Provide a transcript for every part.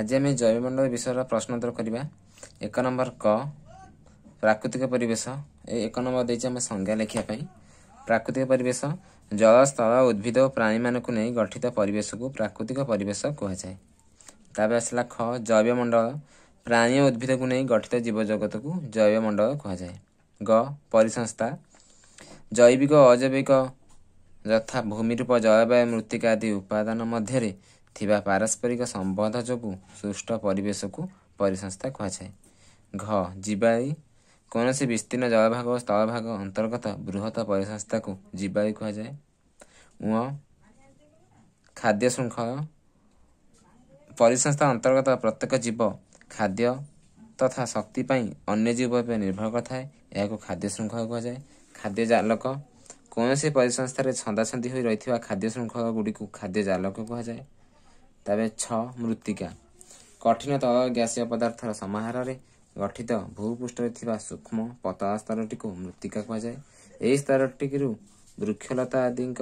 ଆଜି ଆମେ ଜୈବମଣ୍ଡଳ ବିଷୟରେ ପ୍ରଶ୍ନୋତ୍ତର କରିବା ଏକ ନମ୍ବର କ ପ୍ରାକୃତିକ ପରିବେଶ ଏ ଏକ ନମ୍ବର ଦେଇଛି ଆମେ ସଂଜ୍ଞା ଲେଖିବା ପାଇଁ ପ୍ରାକୃତିକ ପରିବେଶ ଜଳ ସ୍ଥଳ ଉଦ୍ଭିଦ ଓ ପ୍ରାଣୀମାନଙ୍କୁ ନେଇ ଗଠିତ ପରିବେଶକୁ ପ୍ରାକୃତିକ ପରିବେଶ କୁହାଯାଏ ତାପରେ ଆସିଲା ଖ ଜୈବମଣ୍ଡଳ ପ୍ରାଣୀ ଓ ଉଦ୍ଭିଦକୁ ନେଇ ଗଠିତ ଜୀବଜଗତକୁ ଜୈବମଣ୍ଡଳ କୁହାଯାଏ ଗ ପରିସଂସ୍ଥା ଜୈବିକ ଅଜୈବିକ ଯଥା ଭୂମିରୂପ ଜଳବାୟୁ ମୃତ୍ତିକା ଆଦି ଉପାଦାନ ମଧ୍ୟରେ ଥିବା ପାରସ୍ପରିକ ସମ୍ବନ୍ଧ ଯୋଗୁଁ ସୃଷ୍ଟ ପରିବେଶକୁ ପରିସଂସ୍ଥା କୁହାଯାଏ ଘ ଜୀବାଳି କୌଣସି ବିସ୍ତୀର୍ଣ୍ଣ ଜଳଭାଗ ଓ ସ୍ଥଳଭାଗ ଅନ୍ତର୍ଗତ ବୃହତ ପରିସଂସ୍ଥାକୁ ଜୀବାଳି କୁହାଯାଏ ଉଁ ଖାଦ୍ୟ ଶୃଙ୍ଖଳ ପରିସଂସ୍ଥା ଅନ୍ତର୍ଗତ ପ୍ରତ୍ୟେକ ଜୀବ ଖାଦ୍ୟ ତଥା ଶକ୍ତି ପାଇଁ ଅନ୍ୟ ଜୀବ ଉପରେ ନିର୍ଭର କରିଥାଏ ଏହାକୁ ଖାଦ୍ୟ ଶୃଙ୍ଖଳ କୁହାଯାଏ ଖାଦ୍ୟ ଜାଲକ କୌଣସି ପରିସଂସ୍ଥାରେ ଛନ୍ଦାଛନ୍ଦି ହୋଇ ରହିଥିବା ଖାଦ୍ୟ ଶୃଙ୍ଖଳ ଗୁଡ଼ିକୁ ଖାଦ୍ୟ ଜାଲକ କୁହାଯାଏ ତେବେ ଛଅ ମୃତ୍ତିକା କଠିନ ତଳ ଗ୍ୟାସୀୟ ପଦାର୍ଥର ସମାହାରରେ ଗଠିତ ଭୂପୃଷ୍ଠରେ ଥିବା ସୂକ୍ଷ୍ମ ପତଳା ସ୍ତରଟିକୁ ମୃତ୍ତିକା କୁହାଯାଏ ଏହି ସ୍ତରଟିରୁ ବୃକ୍ଷଲତା ଆଦିଙ୍କ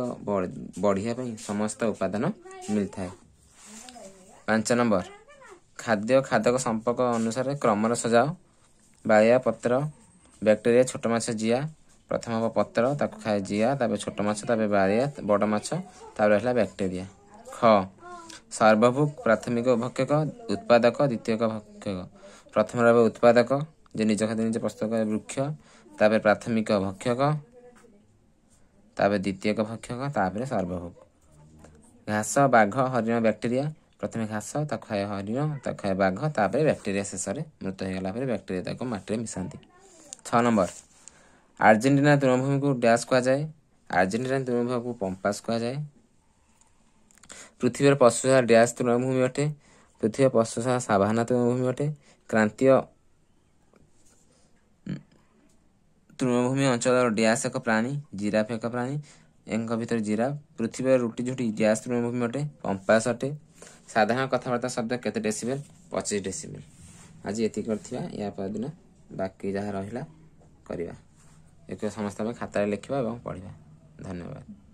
ବଢ଼ିବା ପାଇଁ ସମସ୍ତ ଉପାଦାନ ମିଳିଥାଏ ପାଞ୍ଚ ନମ୍ବର ଖାଦ୍ୟ ଖାଦକ ସମ୍ପର୍କ ଅନୁସାରେ କ୍ରମରେ ସଜାଅ ବାଳିଆ ପତ୍ର ବ୍ୟାକ୍ଟେରିଆ ଛୋଟ ମାଛ ଜିଆ ପ୍ରଥମ ହେବ ପତ୍ର ତାକୁ ଖାଏ ଜିଆ ତାପରେ ଛୋଟ ମାଛ ତାପରେ ବାଳିଆ ବଡ଼ ମାଛ ତାପରେ ହେଲା ବ୍ୟାକ୍ଟେରିଆ ଖ ସର୍ବଭୁକ ପ୍ରାଥମିକ ଭକ୍ଷକ ଉତ୍ପାଦକ ଦ୍ୱିତୀୟକ ଭକ୍ଷକ ପ୍ରଥମରେ ହେବ ଉତ୍ପାଦକ ଯେ ନିଜ ଖାଦ୍ୟ ନିଜେ ପ୍ରସ୍ତୁତ କରେ ବୃକ୍ଷ ତାପରେ ପ୍ରାଥମିକ ଭକ୍ଷକ ତାପରେ ଦ୍ୱିତୀୟକ ଭକ୍ଷକ ତାପରେ ସର୍ବଭୁକ ଘାସ ବାଘ ହରିଣ ବ୍ୟାକ୍ଟେରିଆ ପ୍ରଥମେ ଘାସ ତାକୁ ଖାଏ ହରିଣ ତାକୁ ଖାଏ ବାଘ ତାପରେ ବ୍ୟାକ୍ଟେରିଆ ଶେଷରେ ମୃତ ହୋଇଗଲା ପରେ ବ୍ୟାକ୍ଟେରିଆ ତାକୁ ମାଟିରେ ମିଶାନ୍ତି ଛଅ ନମ୍ବର ଆର୍ଜେଣ୍ଟିନା ତୃଣଭୂମିକୁ ଡ୍ୟାସ୍ କୁହାଯାଏ ଆର୍ଜେଣ୍ଟିନା ତୃଣଭୂମିକୁ ପମ୍ପାସ୍ କୁହାଯାଏ ପୃଥିବୀର ପଶୁଶାହା ଡ୍ୟାସ୍ ତୃଣଭୂମି ଅଟେ ପୃଥିବୀର ପଶୁଶାହା ସାଭାନା ତୃଣଭୂମି ଅଟେ କ୍ରାନ୍ତୀୟ ତୃଣଭୂମି ଅଞ୍ଚଳର ଡ୍ୟାସ୍ ଏକ ପ୍ରାଣୀ ଜିରାଫ ଏକ ପ୍ରାଣୀ ଏଙ୍କ ଭିତରେ ଜିରାଫ ପୃଥିବୀର ରୁଟି ଝୁଟି ଡ୍ୟାସ୍ ତୃଣଭୂମି ଅଟେ ପମ୍ପାସ ଅଟେ ସାଧାରଣ କଥାବାର୍ତ୍ତା ଶବ୍ଦ କେତେ ଡେସିବେଲ୍ ପଚିଶ ଡେସିବେଲ୍ ଆଜି ଏତିକି କରିଥିବା ୟା ପରଦିନ ବାକି ଯାହା ରହିଲା କରିବା ଏକ ସମସ୍ତ ଆମେ ଖାତାରେ ଲେଖିବା ଏବଂ ପଢ଼ିବା ଧନ୍ୟବାଦ